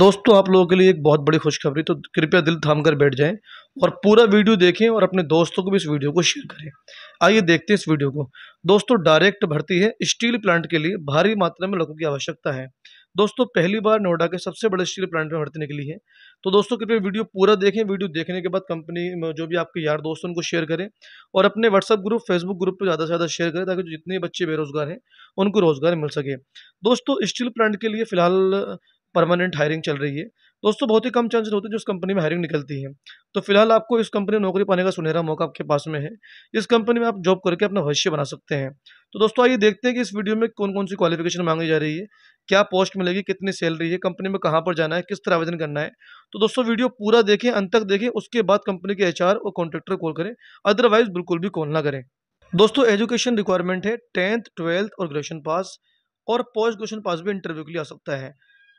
दोस्तों आप लोगों के लिए एक बहुत बड़ी खुशखबरी तो कृपया दिल थाम कर बैठ जाएं और पूरा वीडियो देखें और अपने दोस्तों को भी इस वीडियो को शेयर करें आइए देखते हैं इस वीडियो को दोस्तों डायरेक्ट भर्ती है स्टील प्लांट के लिए भारी मात्रा में लोगों की आवश्यकता है दोस्तों पहली बार नोएडा के सबसे बड़े स्टील प्लांट में भर्ती निकली है तो दोस्तों कृपया वीडियो पूरा देखें वीडियो देखने के बाद कंपनी में जो भी आपके यार दोस्त उनको शेयर करें और अपने व्हाट्सअप ग्रुप फेसबुक ग्रुप पर ज़्यादा से ज़्यादा शेयर करें ताकि जो जितने बच्चे बेरोजगार हैं उनको रोजगार मिल सके दोस्तों स्टील प्लांट के लिए फिलहाल परमानेंट हायरिंग चल रही है दोस्तों बहुत ही कम चांसेस होते हैं जो उस कंपनी में हायरिंग निकलती है तो फिलहाल आपको इस कंपनी में नौकरी पाने का सुनहरा मौका आपके पास में है इस कंपनी में आप जॉब करके अपना भविष्य बना सकते हैं तो दोस्तों आइए देखते हैं कि इस वीडियो में कौन कौन सी क्वालिफिकेशन मांगी जा रही है क्या पोस्ट मिलेगी कितनी सैलरी है कंपनी में कहाँ पर जाना है किस तरह आवेदन करना है तो दोस्तों वीडियो पूरा देखें अंत तक देखें उसके बाद कंपनी के एच और कॉन्ट्रेक्टर कॉल करें अदरवाइज बिल्कुल भी कॉल ना करें दोस्तों एजुकेशन रिक्वायरमेंट है टेंथ ट्वेल्थ और ग्रेजुएशन पास और पोस्ट ग्रेजुएशन पास भी इंटरव्यू के लिए आ सकता है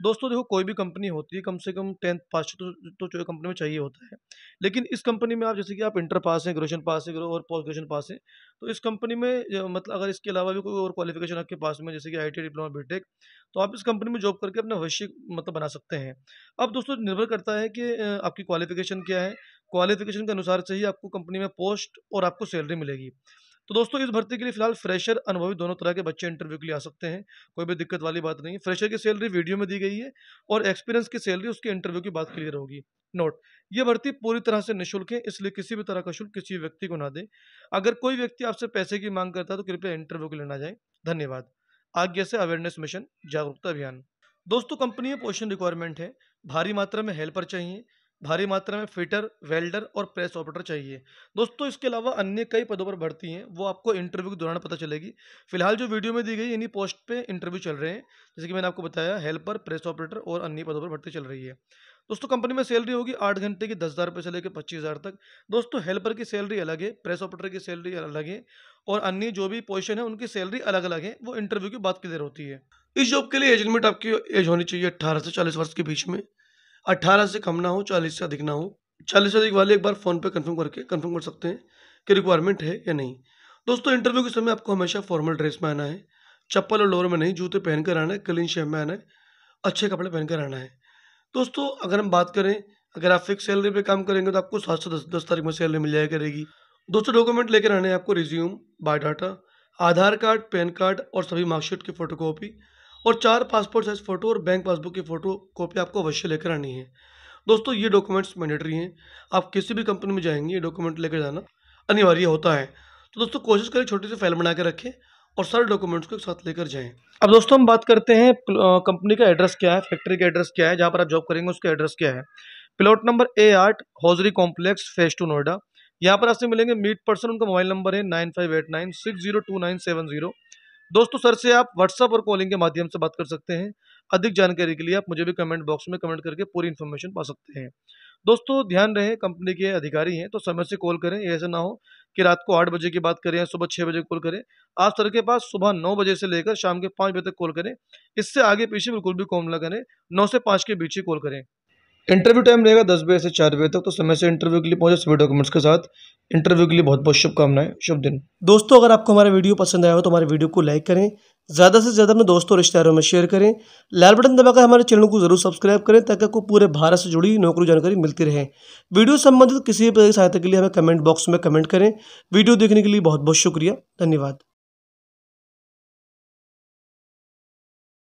दोस्तों देखो कोई भी कंपनी होती है कम से कम टेंथ पास तो तो जो कंपनी में चाहिए होता है लेकिन इस कंपनी में आप जैसे कि आप इंटर पास हैं ग्रेजुएशन पास हैं और पोस्ट ग्रेजुएशन पास हैं तो इस कंपनी में मतलब अगर इसके अलावा भी कोई और क्वालिफिकेशन आपके पास में जैसे कि आई डिप्लोमा बीटेक तो आप इस कंपनी में जॉब करके अपना भविष्य मतलब बना सकते हैं अब दोस्तों निर्भर करता है कि आपकी क्वालिफिकेशन क्या है क्वालिफिकेशन के अनुसार से ही आपको कंपनी में पोस्ट और आपको सैलरी मिलेगी तो दोस्तों इस भर्ती के लिए फिलहाल फ्रेशर अनुभवी दोनों तरह के बच्चे इंटरव्यू के लिए आ सकते हैं कोई भी दिक्कत वाली बात नहीं फ्रेशर की सैलरी वीडियो में दी गई है और एक्सपीरियंस की सैलरी उसके इंटरव्यू की बात क्लियर होगी नोट ये भर्ती पूरी तरह से निःशुल्क है इसलिए किसी भी तरह का शुल्क किसी व्यक्ति को ना दे अगर कोई व्यक्ति आपसे पैसे की मांग करता है तो कृपया इंटरव्यू के लिए ना जाए धन्यवाद आज्ञा से अवेयरनेस मिशन जागरूकता अभियान दोस्तों कंपनी में पोषण रिक्वायरमेंट है भारी मात्रा में हेल्पर चाहिए भारी मात्रा में फिटर वेल्डर और प्रेस ऑपरेटर चाहिए दोस्तों इसके अलावा अन्य कई पदों पर भर्ती हैं वो आपको इंटरव्यू के दौरान पता चलेगी फिलहाल जो वीडियो में दी गई इन्हीं पोस्ट पे इंटरव्यू चल रहे हैं जैसे कि मैंने आपको बताया हेल्पर प्रेस ऑपरेटर और अन्य पदों पर भर्ती चल रही है दोस्तों कंपनी में सैलरी होगी आठ घंटे की दस हज़ार रुपये से लेकर पच्चीस हज़ार तक दोस्तों हेल्पर की सैलरी अलग है प्रेस ऑपरेटर की सैलरी अलग है और अन्य जो भी पोजीशन है उनकी सैलरी अलग अलग है वो इंटरव्यू की बात क्लियर होती है इस जॉब के लिए एज लिमिट आपकी एज होनी चाहिए अट्ठारह से चालीस वर्ष के बीच में अट्ठारह से कम ना हो चालीस से अधिक ना हो चालीस से अधिक वाले एक बार फ़ोन पे कंफर्म करके कंफर्म कर सकते हैं कि रिक्वायरमेंट है या नहीं दोस्तों इंटरव्यू के समय आपको हमेशा फॉर्मल ड्रेस में आना है चप्पल और लोअर में नहीं जूते पहन कर आना है क्लीन शेप में आना है अच्छे कपड़े पहन कर आना है दोस्तों अगर हम बात करें अगर आप फिक्स सैलरी पर काम करेंगे तो आपको सात से दस दस तारीख में सैलरी मिल जाया करेगी दोस्तों डॉक्यूमेंट लेकर आने हैं आपको resume biodata Aadhaar card PAN card और सभी मार्कशीट की फ़ोटोकॉपी और चार पासपोर्ट साइज़ फ़ोटो और बैंक पासबुक की फ़ोटो कॉपी आपको अवश्य लेकर आनी है दोस्तों ये डॉक्यूमेंट्स मैंडेटरी हैं आप किसी भी कंपनी में जाएंगे ये डॉक्यूमेंट लेकर जाना अनिवार्य होता है तो दोस्तों कोशिश करें छोटी सी फाइल बना के रखें और सारे डॉक्यूमेंट्स को एक साथ लेकर जाएं अब दोस्तों हम बात करते हैं कंपनी का एड्रेस क्या है फैक्ट्री का एड्रेस क्या है जहाँ पर आप जॉब करेंगे उसका एड्रेस क्या है प्लॉट नंबर ए आठ hosiery complex phase two Noida यहाँ पर आपसे मिलेंगे मीट पर्सन उनका मोबाइल नंबर है nine five eight nine six zero two nine seven zero दोस्तों सर से आप व्हाट्सअप और कॉलिंग के माध्यम से बात कर सकते हैं अधिक जानकारी के लिए आप मुझे भी कमेंट बॉक्स में कमेंट करके पूरी इन्फॉर्मेशन पा सकते हैं दोस्तों ध्यान रहे कंपनी के अधिकारी हैं तो समय से कॉल करें ऐसा ना हो कि रात को आठ बजे की बात करें या सुबह छः बजे कॉल करें आप सर के पास सुबह नौ बजे से लेकर शाम के पाँच बजे तक कॉल करें इससे आगे पीछे बिल्कुल भी कॉल ना करें नौ से पाँच के बीच ही कॉल करें इंटरव्यू टाइम रहेगा दस बजे से चार बजे तक तो समय से इंटरव्यू के लिए पहुंचे सभी डॉक्यूमेंट्स के साथ इंटरव्यू के लिए बहुत बहुत शुभकामनाएं शुभ दिन दोस्तों अगर आपको हमारा वीडियो पसंद आया हो तो हमारे वीडियो को लाइक करें ज़्यादा से ज़्यादा अपने दोस्तों रिश्तेदारों में शेयर करें लाल बटन दबाकर हमारे चैनल को जरूर सब्सक्राइब करें ताकि आपको पूरे भारत से जुड़ी नौकरी जानकारी मिलती रहे वीडियो संबंधित किसी भी सहायता के लिए हमें कमेंट बॉक्स में कमेंट करें वीडियो देखने के लिए बहुत बहुत शुक्रिया धन्यवाद